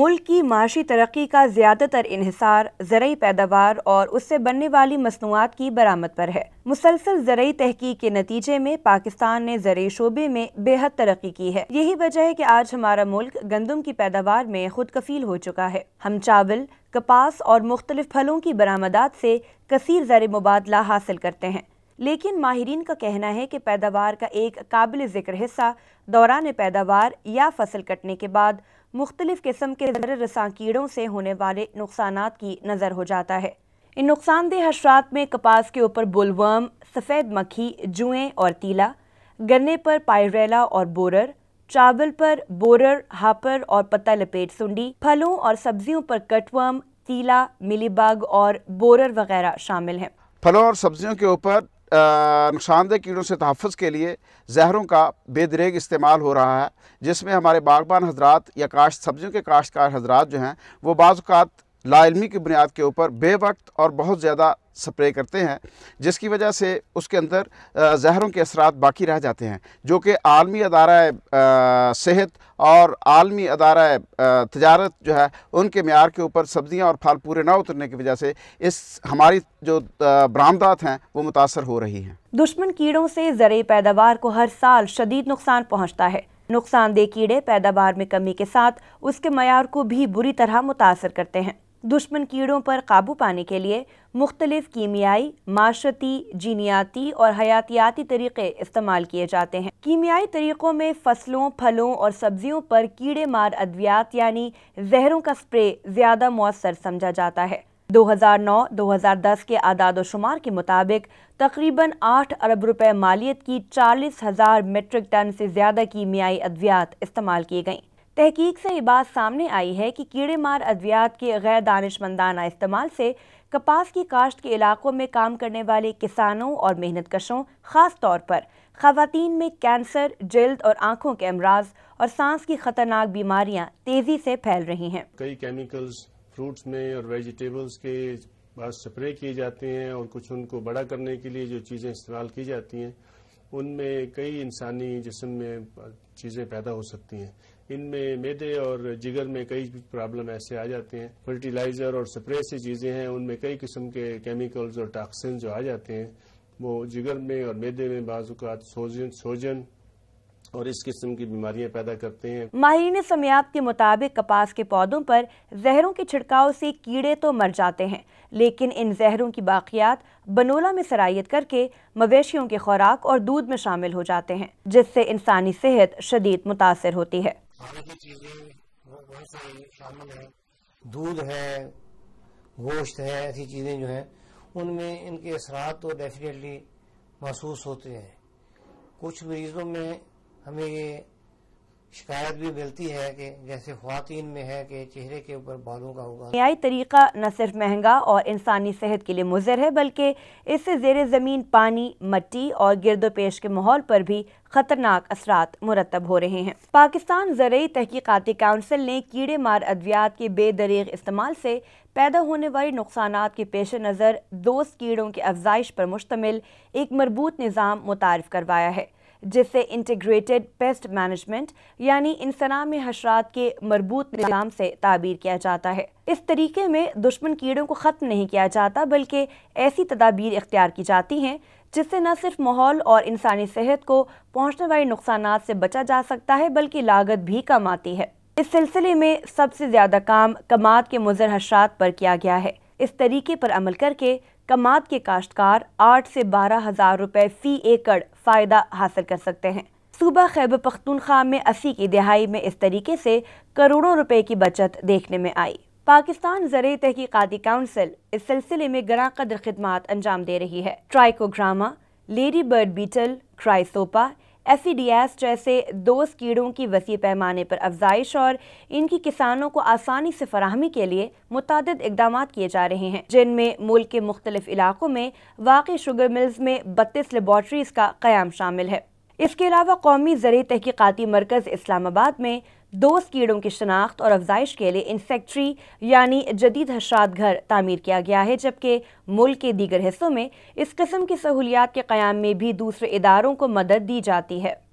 मुल्क की माशी तरक्की का ज़्यादातर इहिसार ज़रूरी पैदावार और उससे बनने वाली मसनूआत की बरामद पर है मुसलसल ज़रूरी तहकीक के नतीजे में पाकिस्तान ने ज़रूरी शोबे में बेहद तरक्की की है यही वजह है कि आज हमारा मुल्क गंदम की पैदावार में खुद कफील हो चुका है हम चावल कपास और मुख्तलिफ फलों की बरामदात से कसर ज़र मुबादला हासिल करते हैं लेकिन माहरीन का कहना है कि पैदावार का एक काबिल ज़िक्र हिस्सा दौरान पैदावार या फसल कटने के बाद मुख्तलिफ़ किस्म के ज़र रसा कीड़ों से होने वाले नुकसान की नज़र हो जाता है इन नुकसानदेह हशरात में कपास के ऊपर बुलवर्म सफ़ेद मक्खी जुएँ और तीला गन्ने पर पायरेला और बोरर चावल पर बोरर हापर और पत्ता लपेट सुंडी फलों और सब्जियों पर कटवर्म तीला मिलीबाग और बोरर वगैरह शामिल हैं फलों और सब्जियों के ऊपर नुकसानदेह कीड़ों से तहफ़ के लिए जहरों का बेदरेग इस्तेमाल हो रहा है जिसमें हमारे बागबान हजरात या काश्त सब्जियों के काश्तकार हजरात जो हैं वो बाज़ात लाइलमी की बुनियाद के ऊपर बेवक्त और बहुत ज़्यादा स्प्रे करते हैं जिसकी वजह से उसके अंदर जहरों के असरा बाकी रह जाते हैं जो कि आलमी अदारा सेहत और आलमी अदारा तजारत जो है उनके मैार के ऊपर सब्ज़ियाँ और फल पूरे ना उतरने की वजह से इस हमारी जो बरामदात हैं वो मुतासर हो रही हैं दुश्मन कीड़ों से ज़र पैदावार को हर साल शदीद नुकसान पहुँचता है नुकसानदेह कीड़े पैदावार में कमी के साथ उसके मैार को भी बुरी तरह मुतासर करते हैं दुश्मन कीड़ों पर काबू पाने के लिए मुख्तलिफ कीमियाई माशती जीनियाती और हयातियाती तरीक़े इस्तेमाल किए जाते हैं कीमियाई तरीक़ों में फसलों फलों और सब्जियों पर कीड़े मार अद्वियात यानी जहरों का स्प्रे ज़्यादा मौसर समझा जाता है 2009-2010 के आदाद शुमार के मुताबिक तकरीबन 8 अरब रुपए मालियत की चालीस हज़ार मेट्रिक टन से ज़्यादा कीमियाई अद्वियात इस्तेमाल की गई तहकीक से ये बात सामने आई है कि कीड़े मार अद्वियात के गैर दानशमंदाना इस्तेमाल से कपास की काश्त के इलाकों में काम करने वाले किसानों और मेहनत कशों ख़ास तौर पर खातन में कैंसर जल्द और आँखों के अमराज और सांस की ख़तरनाक बीमारियाँ तेज़ी से फैल रही हैं कई केमिकल्स फ्रूट्स में और वेजिटेबल्स के बाद स्प्रे किए जाते हैं और कुछ उनको बड़ा करने के लिए जो चीज़ें इस्तेमाल की जाती हैं उनमें कई इंसानी जिसम में चीज़ें पैदा हो सकती हैं इनमें मेदे और जिगर में कई प्रॉब्लम ऐसे आ जाते हैं फर्टिलाइजर और स्प्रे सी चीजें हैं उनमें कई किस्म के केमिकल्स और टॉक्सिन जो आ जाते हैं वो जिगर में और मैदे में बाजूकात सोजन सोजन और इस किस्म की बीमारियां पैदा करते हैं माहरीन समयात के मुताबिक कपास के पौधों पर जहरों के छिड़काव से कीड़े तो मर जाते हैं लेकिन इन जहरों की बाकियात बनोला में सराहियत करके मवेशियों के खुराक और दूध में शामिल हो जाते हैं जिससे इंसानी सेहत शदीद मुतासर होती है खाने की चीजें बहुत सारी शामिल है दूध है गोश्त है ऐसी चीजें जो है उनमें इनके असरात तो डेफिनेटली महसूस होते हैं कुछ मरीजों में हमें ये शिकायत भी मिलती है कि जैसे खुवान में है कि चेहरे के ऊपर बालों का होगा न्यायी तरीका न सिर्फ महंगा और इंसानी सेहत के लिए मुजर है बल्कि इससे जेर ज़मीन पानी मट्टी और गिरदो पेश के माहौल पर भी खतरनाक असरा मुरतब हो रहे हैं पाकिस्तान ज़रूरी तहकीकती काउंसिल ने कीड़े मार अद्वियात के बेदरीग इस्तेमाल से पैदा होने वाले नुकसान के पेश नज़र दोस्त कीड़ों की अफजाइश पर मुश्तमिल एक मरबूत निज़ाम मुतारफ़ करवाया है जिससे इंटीग्रेटेड पेस्ट मैनेजमेंट यानी इंसना में हशरात के मरबूत निज़ाम से ताबीर किया जाता है इस तरीके में दुश्मन कीड़ों को ख़त्म नहीं किया जाता बल्कि ऐसी तदाबीर इख्तियार की जाती हैं जिससे न सिर्फ माहौल और इंसानी सेहत को पहुँचने वाले नुकसान से बचा जा सकता है बल्कि लागत भी कम आती है इस सिलसिले में सबसे ज़्यादा काम कमात के मुजर हशरात पर किया गया है इस तरीके पर अमल करके कमाद के काश्तकार आठ से बारह हजार रुपए फी एकड़ फायदा हासिल कर सकते हैं सूबा खैब पख्तूनख्वा में अस्सी की दिहाई में इस तरीके से करोड़ों रुपए की बचत देखने में आई पाकिस्तान जरिए तहकीकती काउंसिल इस सिलसिले में ग्रा कदर खदमात अंजाम दे रही है trichogramma ladybird beetle chrysopa एसीडीएस जैसे दोस्त कीड़ों की वसी पैमाने पर अफजाइश और इनकी किसानों को आसानी से फराहमी के लिए मुतद इकदाम किए जा रहे हैं जिनमें मुल्क के मुख्तलिफ इलाकों में वाकई शुगर मिल्स में बत्तीस लेबॉर्टरीज का क़्याम शामिल है इसके अलावा कौमी ज़रिए तहकीकती मरकज़ इस्लामाबाद में दोस्त कीड़ों की शनाख्त और अफजाइश के लिए इन्फेक्ट्री यानी जदीद हशात घर तामीर किया गया है जबकि मुल्क के दीगर हिस्सों में इस किस्म की सहूलियात के क़्याम में भी दूसरे इदारों को मदद दी जाती है